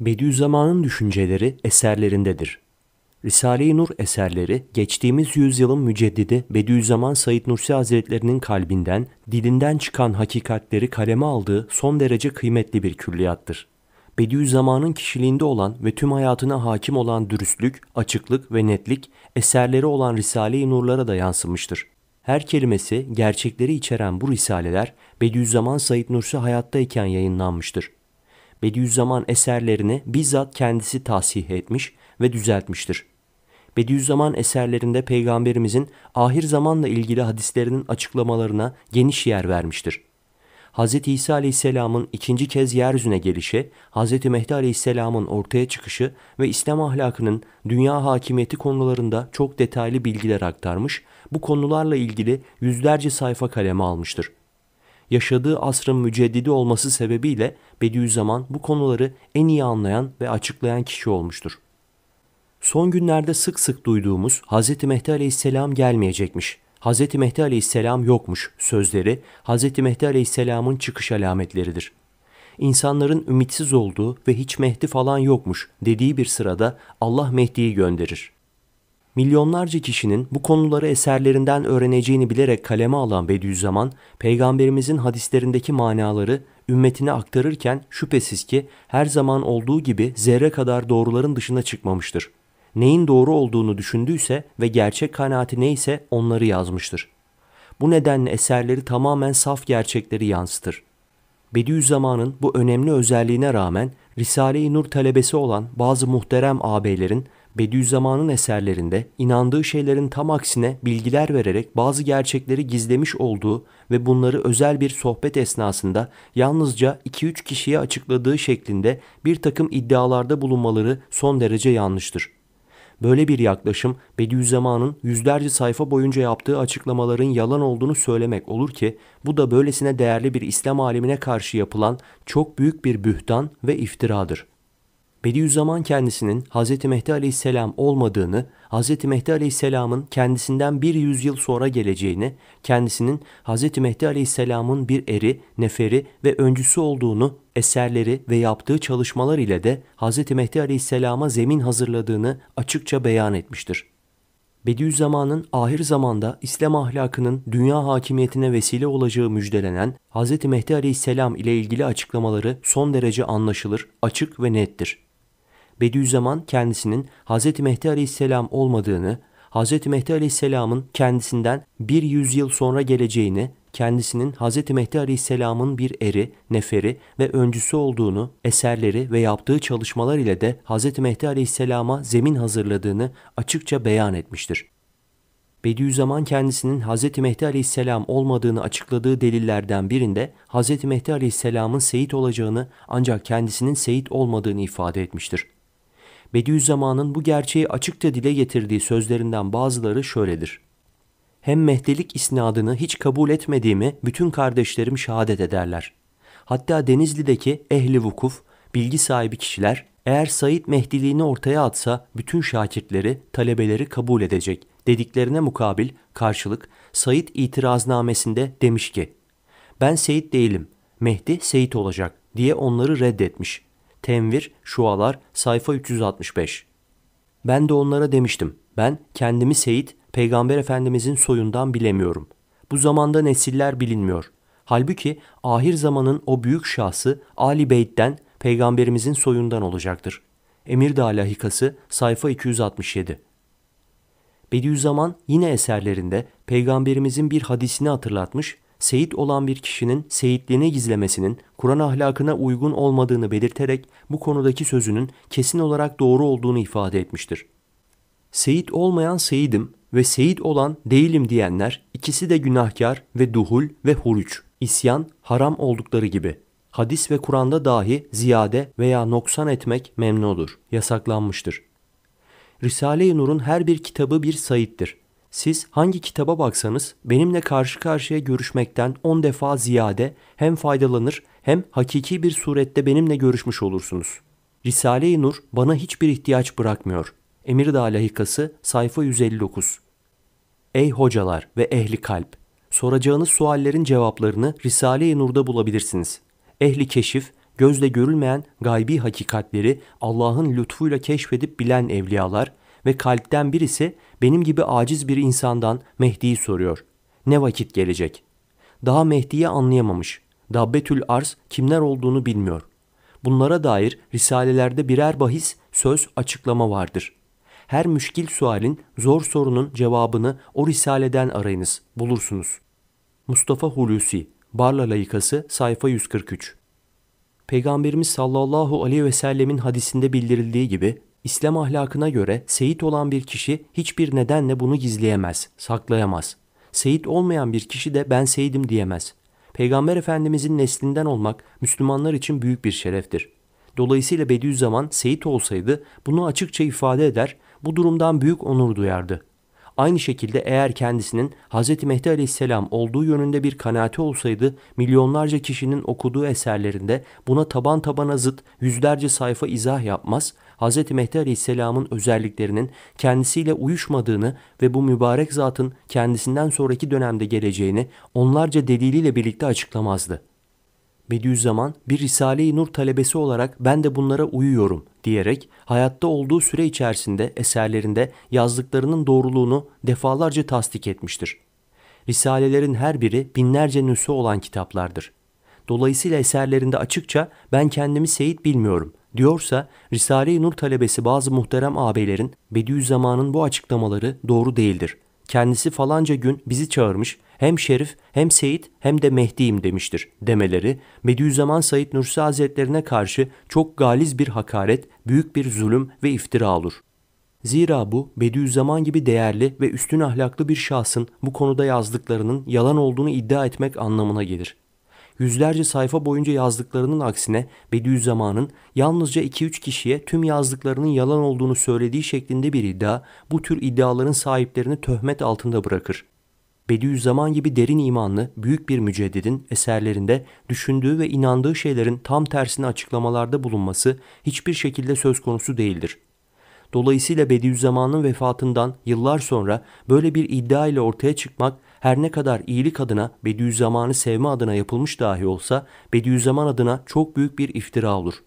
Bediüzzaman'ın düşünceleri eserlerindedir. Risale-i Nur eserleri geçtiğimiz yüzyılın müceddidi Bediüzzaman Said Nursi Hazretlerinin kalbinden, dilinden çıkan hakikatleri kaleme aldığı son derece kıymetli bir külliyattır. Bediüzzaman'ın kişiliğinde olan ve tüm hayatına hakim olan dürüstlük, açıklık ve netlik eserleri olan Risale-i Nur'lara da yansımıştır. Her kelimesi, gerçekleri içeren bu risaleler Bediüzzaman Said Nursi hayattayken yayınlanmıştır. Bediüzzaman eserlerini bizzat kendisi tahsih etmiş ve düzeltmiştir. Bediüzzaman eserlerinde Peygamberimizin ahir zamanla ilgili hadislerinin açıklamalarına geniş yer vermiştir. Hz. İsa Aleyhisselam'ın ikinci kez yeryüzüne gelişi, Hz. Mehdi Aleyhisselam'ın ortaya çıkışı ve İslam ahlakının dünya hakimiyeti konularında çok detaylı bilgiler aktarmış, bu konularla ilgili yüzlerce sayfa kaleme almıştır yaşadığı asrın müceddidi olması sebebiyle Bediüzzaman bu konuları en iyi anlayan ve açıklayan kişi olmuştur. Son günlerde sık sık duyduğumuz Hz. Mehdi Aleyhisselam gelmeyecekmiş, Hz. Mehdi Aleyhisselam yokmuş sözleri Hz. Mehdi Aleyhisselam'ın çıkış alametleridir. İnsanların ümitsiz olduğu ve hiç Mehdi falan yokmuş dediği bir sırada Allah Mehdi'yi gönderir. Milyonlarca kişinin bu konuları eserlerinden öğreneceğini bilerek kaleme alan Bediüzzaman, peygamberimizin hadislerindeki manaları ümmetine aktarırken şüphesiz ki her zaman olduğu gibi zerre kadar doğruların dışına çıkmamıştır. Neyin doğru olduğunu düşündüyse ve gerçek kanaati neyse onları yazmıştır. Bu nedenle eserleri tamamen saf gerçekleri yansıtır. Bediüzzaman'ın bu önemli özelliğine rağmen Risale-i Nur talebesi olan bazı muhterem ağabeylerin Bediüzzaman'ın eserlerinde inandığı şeylerin tam aksine bilgiler vererek bazı gerçekleri gizlemiş olduğu ve bunları özel bir sohbet esnasında yalnızca 2-3 kişiye açıkladığı şeklinde bir takım iddialarda bulunmaları son derece yanlıştır. Böyle bir yaklaşım Bediüzzaman'ın yüzlerce sayfa boyunca yaptığı açıklamaların yalan olduğunu söylemek olur ki bu da böylesine değerli bir İslam alemin'e karşı yapılan çok büyük bir bühtan ve iftiradır.'' Bediüzzaman kendisinin Hz. Mehdi aleyhisselam olmadığını, Hz. Mehdi aleyhisselamın kendisinden bir yüzyıl sonra geleceğini, kendisinin Hz. Mehdi aleyhisselamın bir eri, neferi ve öncüsü olduğunu eserleri ve yaptığı çalışmalar ile de Hz. Mehdi aleyhisselama zemin hazırladığını açıkça beyan etmiştir. Bediüzzaman'ın ahir zamanda İslam ahlakının dünya hakimiyetine vesile olacağı müjdelenen Hz. Mehdi Aleyhisselam ile ilgili açıklamaları son derece anlaşılır, açık ve nettir. Bediüzzaman kendisinin Hz. Mehdi Aleyhisselam olmadığını, Hz. Mehdi Aleyhisselam'ın kendisinden bir yüzyıl sonra geleceğini, kendisinin Hz. Mehdi Aleyhisselam'ın bir eri, neferi ve öncüsü olduğunu, eserleri ve yaptığı çalışmalar ile de Hz. Mehdi Aleyhisselam'a zemin hazırladığını açıkça beyan etmiştir. Bediüzzaman kendisinin Hz. Mehdi Aleyhisselam olmadığını açıkladığı delillerden birinde Hz. Mehdi Aleyhisselam'ın seyit olacağını ancak kendisinin seyit olmadığını ifade etmiştir. Bediüzzaman'ın bu gerçeği açıkça dile getirdiği sözlerinden bazıları şöyledir. Hem mehdelik isnadını hiç kabul etmediğimi bütün kardeşlerim şehadet ederler. Hatta Denizli'deki ehli vukuf, bilgi sahibi kişiler eğer Said Mehdiliğini ortaya atsa bütün şakirtleri, talebeleri kabul edecek dediklerine mukabil karşılık Said itiraznamesinde demiş ki ben Seyit değilim, Mehdi Seyit olacak diye onları reddetmiş. Tenvir, Şualar, sayfa 365. Ben de onlara demiştim. Ben kendimi Seyit, Peygamber Efendimizin soyundan bilemiyorum. Bu zamanda nesiller bilinmiyor. Halbuki ahir zamanın o büyük şahsı Ali Beyt'ten peygamberimizin soyundan olacaktır. Emir Lahikası sayfa 267. Bediüzzaman yine eserlerinde peygamberimizin bir hadisini hatırlatmış Seyit olan bir kişinin seyitliğini gizlemesinin Kur'an ahlakına uygun olmadığını belirterek bu konudaki sözünün kesin olarak doğru olduğunu ifade etmiştir. Seyit olmayan seyidim ve seyit olan değilim diyenler ikisi de günahkar ve duhul ve huruç, isyan, haram oldukları gibi. Hadis ve Kur'an'da dahi ziyade veya noksan etmek memnudur, yasaklanmıştır. Risale-i Nur'un her bir kitabı bir sayittir siz hangi kitaba baksanız benimle karşı karşıya görüşmekten 10 defa ziyade hem faydalanır hem hakiki bir surette benimle görüşmüş olursunuz. Risale-i Nur bana hiçbir ihtiyaç bırakmıyor. emir Emirdağ Lahikası sayfa 159 Ey hocalar ve ehli kalp! Soracağınız suallerin cevaplarını Risale-i Nur'da bulabilirsiniz. Ehli keşif, gözle görülmeyen gaybi hakikatleri Allah'ın lütfuyla keşfedip bilen evliyalar, ve kalpten birisi benim gibi aciz bir insandan Mehdi'yi soruyor. Ne vakit gelecek? Daha Mehdi'yi anlayamamış. Dabbetül Arz kimler olduğunu bilmiyor. Bunlara dair risalelerde birer bahis, söz, açıklama vardır. Her müşkil sualin, zor sorunun cevabını o risaleden arayınız, bulursunuz. Mustafa Hulusi, Barla Layıkası, sayfa 143 Peygamberimiz sallallahu aleyhi ve sellemin hadisinde bildirildiği gibi İslam ahlakına göre seyit olan bir kişi hiçbir nedenle bunu gizleyemez, saklayamaz. Seyit olmayan bir kişi de ben seyidim diyemez. Peygamber Efendimizin neslinden olmak Müslümanlar için büyük bir şereftir. Dolayısıyla Bediüzzaman seyit olsaydı bunu açıkça ifade eder, bu durumdan büyük onur duyardı.'' Aynı şekilde eğer kendisinin Hz. Mehdi aleyhisselam olduğu yönünde bir kanaati olsaydı milyonlarca kişinin okuduğu eserlerinde buna taban tabana zıt yüzlerce sayfa izah yapmaz, Hz. Mehdi aleyhisselamın özelliklerinin kendisiyle uyuşmadığını ve bu mübarek zatın kendisinden sonraki dönemde geleceğini onlarca deliliyle birlikte açıklamazdı. Bediüzzaman bir Risale-i Nur talebesi olarak ben de bunlara uyuyorum diyerek hayatta olduğu süre içerisinde eserlerinde yazdıklarının doğruluğunu defalarca tasdik etmiştir. Risalelerin her biri binlerce nüsü olan kitaplardır. Dolayısıyla eserlerinde açıkça ben kendimi seyit bilmiyorum diyorsa Risale-i Nur talebesi bazı muhterem ağabeylerin Bediüzzaman'ın bu açıklamaları doğru değildir. Kendisi falanca gün bizi çağırmış hem Şerif hem Seyit hem de Mehdi'yim demiştir demeleri Bediüzzaman Said Nursi Hazretlerine karşı çok galiz bir hakaret, büyük bir zulüm ve iftira olur. Zira bu Bediüzzaman gibi değerli ve üstün ahlaklı bir şahsın bu konuda yazdıklarının yalan olduğunu iddia etmek anlamına gelir. Yüzlerce sayfa boyunca yazdıklarının aksine Bediüzzaman'ın yalnızca 2-3 kişiye tüm yazdıklarının yalan olduğunu söylediği şeklinde bir iddia bu tür iddiaların sahiplerini töhmet altında bırakır. Bediüzzaman gibi derin imanlı büyük bir müceddidin eserlerinde düşündüğü ve inandığı şeylerin tam tersini açıklamalarda bulunması hiçbir şekilde söz konusu değildir. Dolayısıyla Bediüzzaman'ın vefatından yıllar sonra böyle bir iddia ile ortaya çıkmak her ne kadar iyilik adına Bediüzzaman'ı sevme adına yapılmış dahi olsa Bediüzzaman adına çok büyük bir iftira olur.''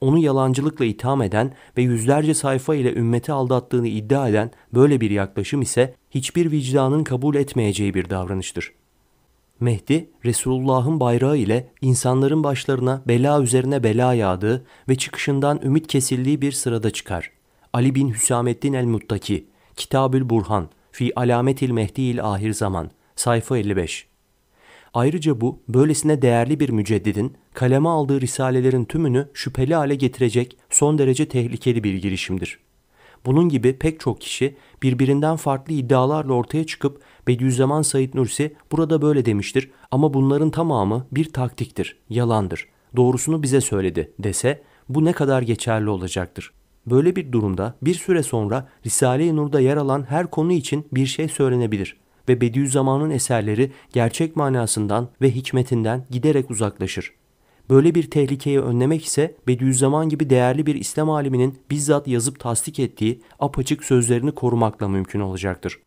onu yalancılıkla itham eden ve yüzlerce sayfa ile ümmeti aldattığını iddia eden böyle bir yaklaşım ise hiçbir vicdanın kabul etmeyeceği bir davranıştır. Mehdi, Resulullah'ın bayrağı ile insanların başlarına bela üzerine bela yağdığı ve çıkışından ümit kesildiği bir sırada çıkar. Ali bin Hüsamettin el-Muttaki, Kitabül Burhan, Fi Alametil Mehdi il Ahir Zaman, sayfa 55 Ayrıca bu böylesine değerli bir müceddidin kaleme aldığı risalelerin tümünü şüpheli hale getirecek son derece tehlikeli bir girişimdir. Bunun gibi pek çok kişi birbirinden farklı iddialarla ortaya çıkıp Bediüzzaman Said Nursi burada böyle demiştir ama bunların tamamı bir taktiktir, yalandır, doğrusunu bize söyledi dese bu ne kadar geçerli olacaktır. Böyle bir durumda bir süre sonra Risale-i Nur'da yer alan her konu için bir şey söylenebilir ve Bediüzzaman'ın eserleri gerçek manasından ve hikmetinden giderek uzaklaşır. Böyle bir tehlikeyi önlemek ise Bediüzzaman gibi değerli bir İslam aliminin bizzat yazıp tasdik ettiği apaçık sözlerini korumakla mümkün olacaktır.